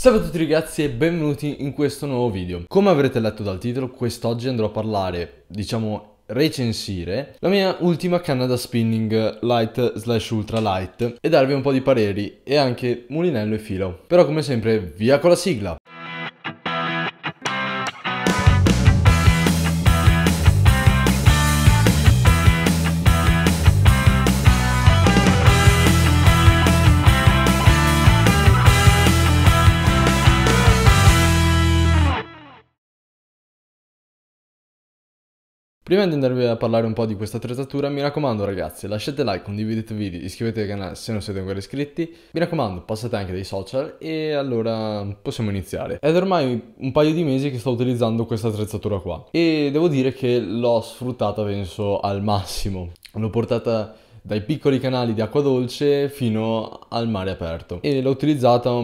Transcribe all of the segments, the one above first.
Salve a tutti ragazzi e benvenuti in questo nuovo video. Come avrete letto dal titolo, quest'oggi andrò a parlare, diciamo recensire, la mia ultima canna da spinning light slash ultra light e darvi un po' di pareri e anche mulinello e filo. Però come sempre, via con la sigla! Prima di andarvi a parlare un po' di questa attrezzatura, mi raccomando ragazzi, lasciate like, condividete il video, iscrivetevi al canale se non siete ancora iscritti. Mi raccomando, passate anche dei social e allora possiamo iniziare. È ormai un paio di mesi che sto utilizzando questa attrezzatura qua e devo dire che l'ho sfruttata penso al massimo. L'ho portata dai piccoli canali di acqua dolce fino al mare aperto e l'ho utilizzata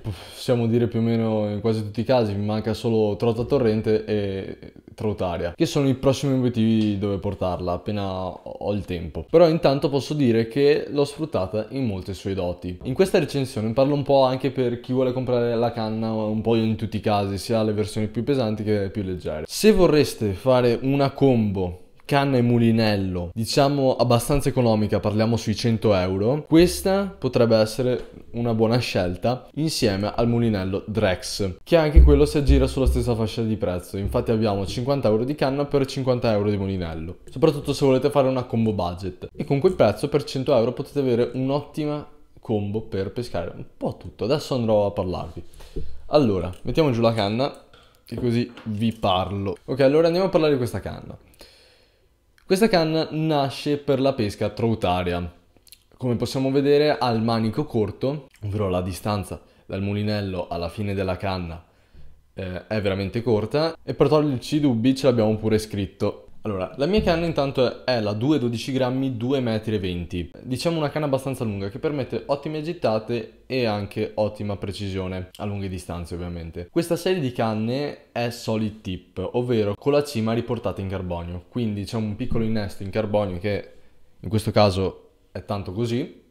possiamo dire più o meno in quasi tutti i casi mi manca solo trota torrente e trotaria che sono i prossimi obiettivi dove portarla appena ho il tempo però intanto posso dire che l'ho sfruttata in molte sue doti in questa recensione parlo un po' anche per chi vuole comprare la canna un po' in tutti i casi sia le versioni più pesanti che le più leggere se vorreste fare una combo canna e mulinello, diciamo abbastanza economica, parliamo sui 100 euro, questa potrebbe essere una buona scelta insieme al mulinello Drex, che anche quello si aggira sulla stessa fascia di prezzo, infatti abbiamo 50 euro di canna per 50 euro di mulinello, soprattutto se volete fare una combo budget. E con quel prezzo per 100 euro potete avere un'ottima combo per pescare un po' tutto, adesso andrò a parlarvi. Allora, mettiamo giù la canna e così vi parlo. Ok, allora andiamo a parlare di questa canna. Questa canna nasce per la pesca troutaria. Come possiamo vedere ha il manico corto, ovvero la distanza dal mulinello alla fine della canna eh, è veramente corta e per toglierci i dubbi ce l'abbiamo pure scritto allora, la mia canna intanto è la 212 grammi 2,20 m, diciamo una canna abbastanza lunga che permette ottime gittate e anche ottima precisione a lunghe distanze ovviamente. Questa serie di canne è solid tip, ovvero con la cima riportata in carbonio, quindi c'è diciamo, un piccolo innesto in carbonio che in questo caso è tanto così,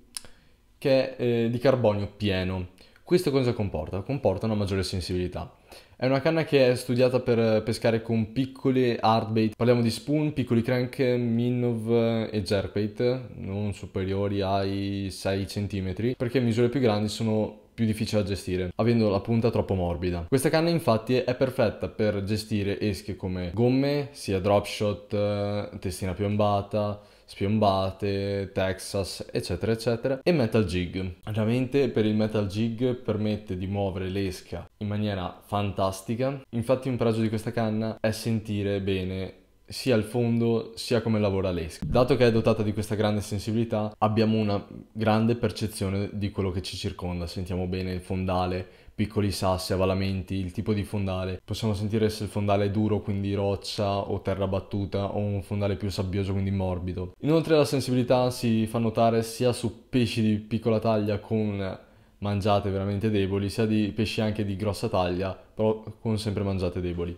che è eh, di carbonio pieno. Questo cosa comporta? Comporta una maggiore sensibilità. È una canna che è studiata per eh, pescare con piccoli hardbait, parliamo di spoon, piccoli crank, minnow eh, e jerkbait, non superiori ai 6 cm, perché misure più grandi sono più difficile da gestire, avendo la punta troppo morbida. Questa canna infatti è perfetta per gestire esche come gomme, sia dropshot, eh, testina piombata, spiombate, Texas, eccetera, eccetera, e metal jig. Veramente per il metal jig permette di muovere l'esca in maniera fantastica. Infatti un pregio di questa canna è sentire bene sia il fondo sia come lavora l'esca. Dato che è dotata di questa grande sensibilità, abbiamo una grande percezione di quello che ci circonda, sentiamo bene il fondale, piccoli sassi, avvalamenti, il tipo di fondale. Possiamo sentire se il fondale è duro, quindi roccia o terra battuta, o un fondale più sabbioso, quindi morbido. Inoltre la sensibilità si fa notare sia su pesci di piccola taglia con mangiate veramente deboli, sia di pesci anche di grossa taglia, però con sempre mangiate deboli.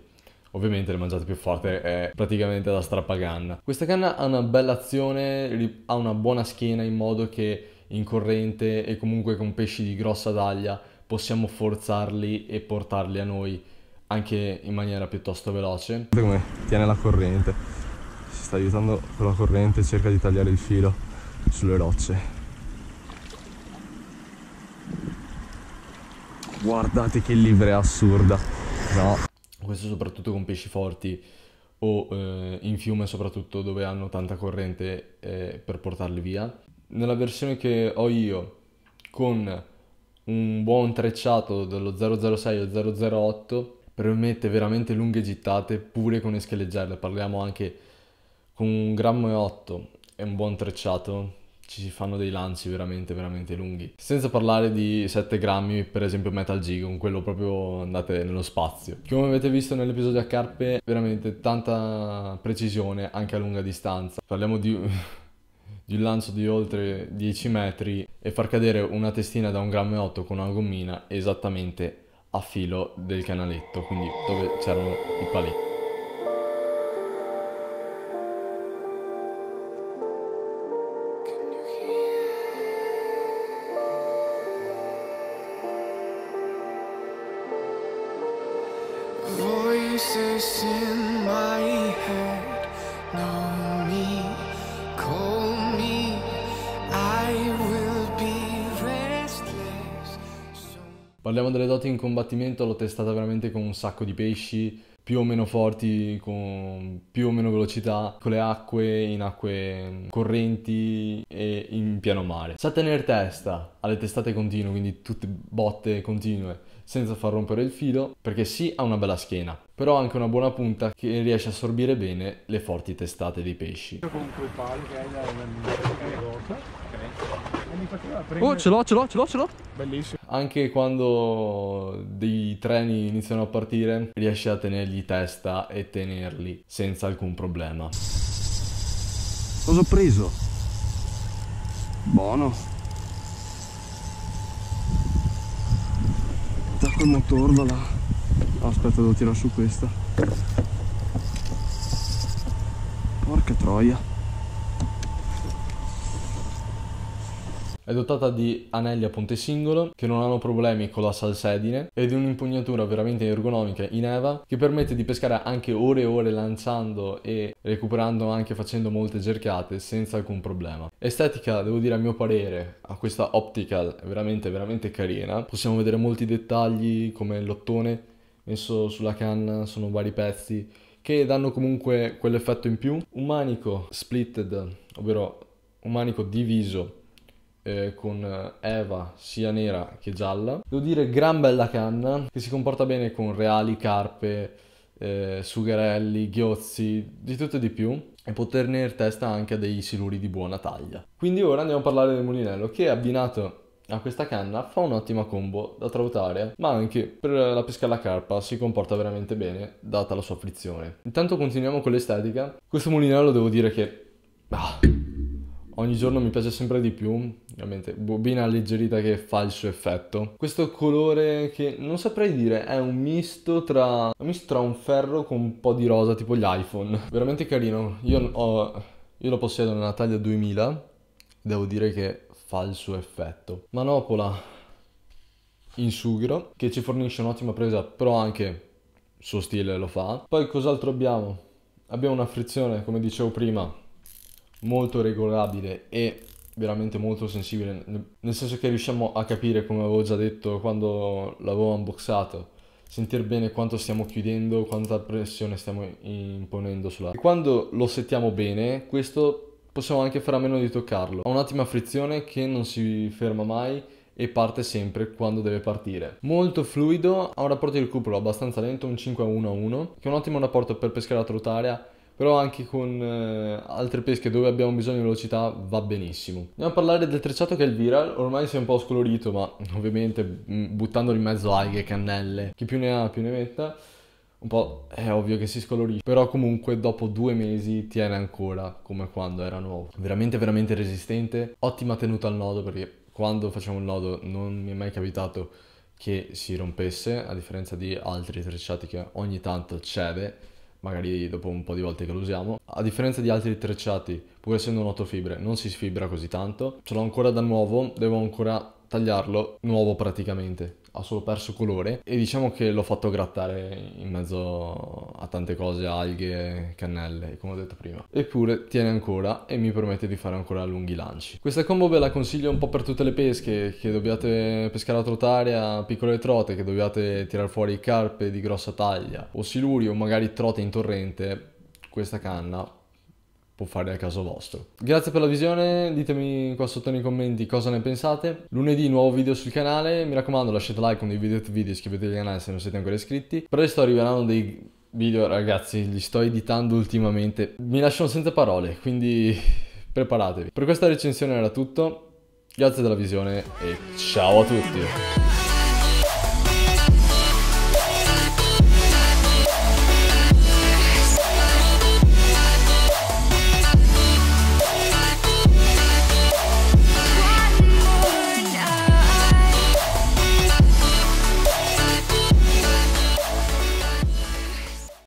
Ovviamente le mangiate più forte è praticamente la strappaganna. Questa canna ha una bella azione, ha una buona schiena in modo che in corrente e comunque con pesci di grossa taglia possiamo forzarli e portarli a noi anche in maniera piuttosto veloce. Guardate come tiene la corrente, si sta aiutando con la corrente, cerca di tagliare il filo sulle rocce. Guardate che livrea assurda, no, questo soprattutto con pesci forti o eh, in fiume soprattutto dove hanno tanta corrente eh, per portarli via. Nella versione che ho io con un buon trecciato dello 006 o 008 permette veramente lunghe gittate pure con scheleggiarle, parliamo anche con un grammo e 8 e un buon trecciato ci si fanno dei lanci veramente veramente lunghi. Senza parlare di 7 grammi per esempio Metal G, con quello proprio andate nello spazio. Come avete visto nell'episodio a carpe, veramente tanta precisione anche a lunga distanza. Parliamo di... di un lancio di oltre 10 metri e far cadere una testina da 1,8 g con una gommina esattamente a filo del canaletto, quindi dove c'erano i paletti. Parliamo delle doti in combattimento, l'ho testata veramente con un sacco di pesci, più o meno forti, con più o meno velocità, con le acque, in acque correnti e in piano mare. Sa tenere testa alle testate continue, quindi tutte botte continue, senza far rompere il filo, perché sì ha una bella schiena, però ha anche una buona punta che riesce a assorbire bene le forti testate dei pesci. Eh, oh, ce l'ho, ce l'ho, ce l'ho, ce l'ho! Bellissimo anche quando dei treni iniziano a partire riesce a tenergli testa e tenerli senza alcun problema. Cosa ho preso? Buono. Attacco il motorlo là. aspetta, devo tirare su questa. Porca troia. È dotata di anelli a ponte singolo che non hanno problemi con la salsedine e di un'impugnatura veramente ergonomica in EVA che permette di pescare anche ore e ore lanciando e recuperando anche facendo molte cercate senza alcun problema. Estetica, devo dire a mio parere, a questa optical è veramente veramente carina. Possiamo vedere molti dettagli come l'ottone messo sulla canna, sono vari pezzi che danno comunque quell'effetto in più. Un manico splitted, ovvero un manico diviso eh, con Eva sia nera che gialla. Devo dire gran bella canna che si comporta bene con reali, carpe, eh, sugherelli, ghiozzi, di tutto e di più e può tenere testa anche a dei siluri di buona taglia. Quindi ora andiamo a parlare del mulinello che abbinato a questa canna fa un'ottima combo da trautare, ma anche per la pesca alla carpa si comporta veramente bene data la sua frizione. Intanto continuiamo con l'estetica. Questo mulinello devo dire che ah, ogni giorno mi piace sempre di più, ovviamente bobina alleggerita che fa il suo effetto. Questo colore che non saprei dire è un misto tra un, misto tra un ferro con un po' di rosa tipo gli iPhone. Veramente carino, io, ho, io lo possiedo nella taglia 2000, devo dire che fa il suo effetto. Manopola in sughero che ci fornisce un'ottima presa però anche suo stile lo fa. Poi cos'altro abbiamo? Abbiamo una frizione come dicevo prima molto regolabile e veramente molto sensibile, nel senso che riusciamo a capire, come avevo già detto quando l'avevo unboxato, sentire bene quanto stiamo chiudendo, quanta pressione stiamo imponendo sulla... E quando lo settiamo bene, questo possiamo anche fare a meno di toccarlo. Ha un'ottima frizione che non si ferma mai e parte sempre quando deve partire. Molto fluido, ha un rapporto di recupero abbastanza lento, un 5 a 1 a 1, che è un ottimo rapporto per pescare la trotaria però anche con eh, altre pesche dove abbiamo bisogno di velocità va benissimo. Andiamo a parlare del trecciato che è il viral, ormai si è un po' scolorito, ma ovviamente mm, buttandolo in mezzo alghe, cannelle, chi più ne ha più ne metta un po' è ovvio che si scolorisce, però comunque dopo due mesi tiene ancora come quando era nuovo. Veramente, veramente resistente, ottima tenuta al nodo perché quando facciamo il nodo non mi è mai capitato che si rompesse, a differenza di altri trecciati che ogni tanto cede magari dopo un po' di volte che lo usiamo. A differenza di altri trecciati, pur essendo un 8 fibre, non si sfibra così tanto. Ce l'ho ancora da nuovo, devo ancora tagliarlo nuovo praticamente ha solo perso colore e diciamo che l'ho fatto grattare in mezzo a tante cose, alghe, cannelle, come ho detto prima. Eppure tiene ancora e mi permette di fare ancora lunghi lanci. Questa combo ve la consiglio un po' per tutte le pesche, che dobbiate pescare a trotaria, piccole trote, che dobbiate tirare fuori carpe di grossa taglia o siluri o magari trote in torrente, questa canna può fare a caso vostro. Grazie per la visione, ditemi qua sotto nei commenti cosa ne pensate. Lunedì nuovo video sul canale, mi raccomando lasciate like, condividete video, iscrivetevi al canale se non siete ancora iscritti. Presto arriveranno dei video ragazzi, li sto editando ultimamente, mi lasciano senza parole, quindi preparatevi. Per questa recensione era tutto, grazie della visione e ciao a tutti!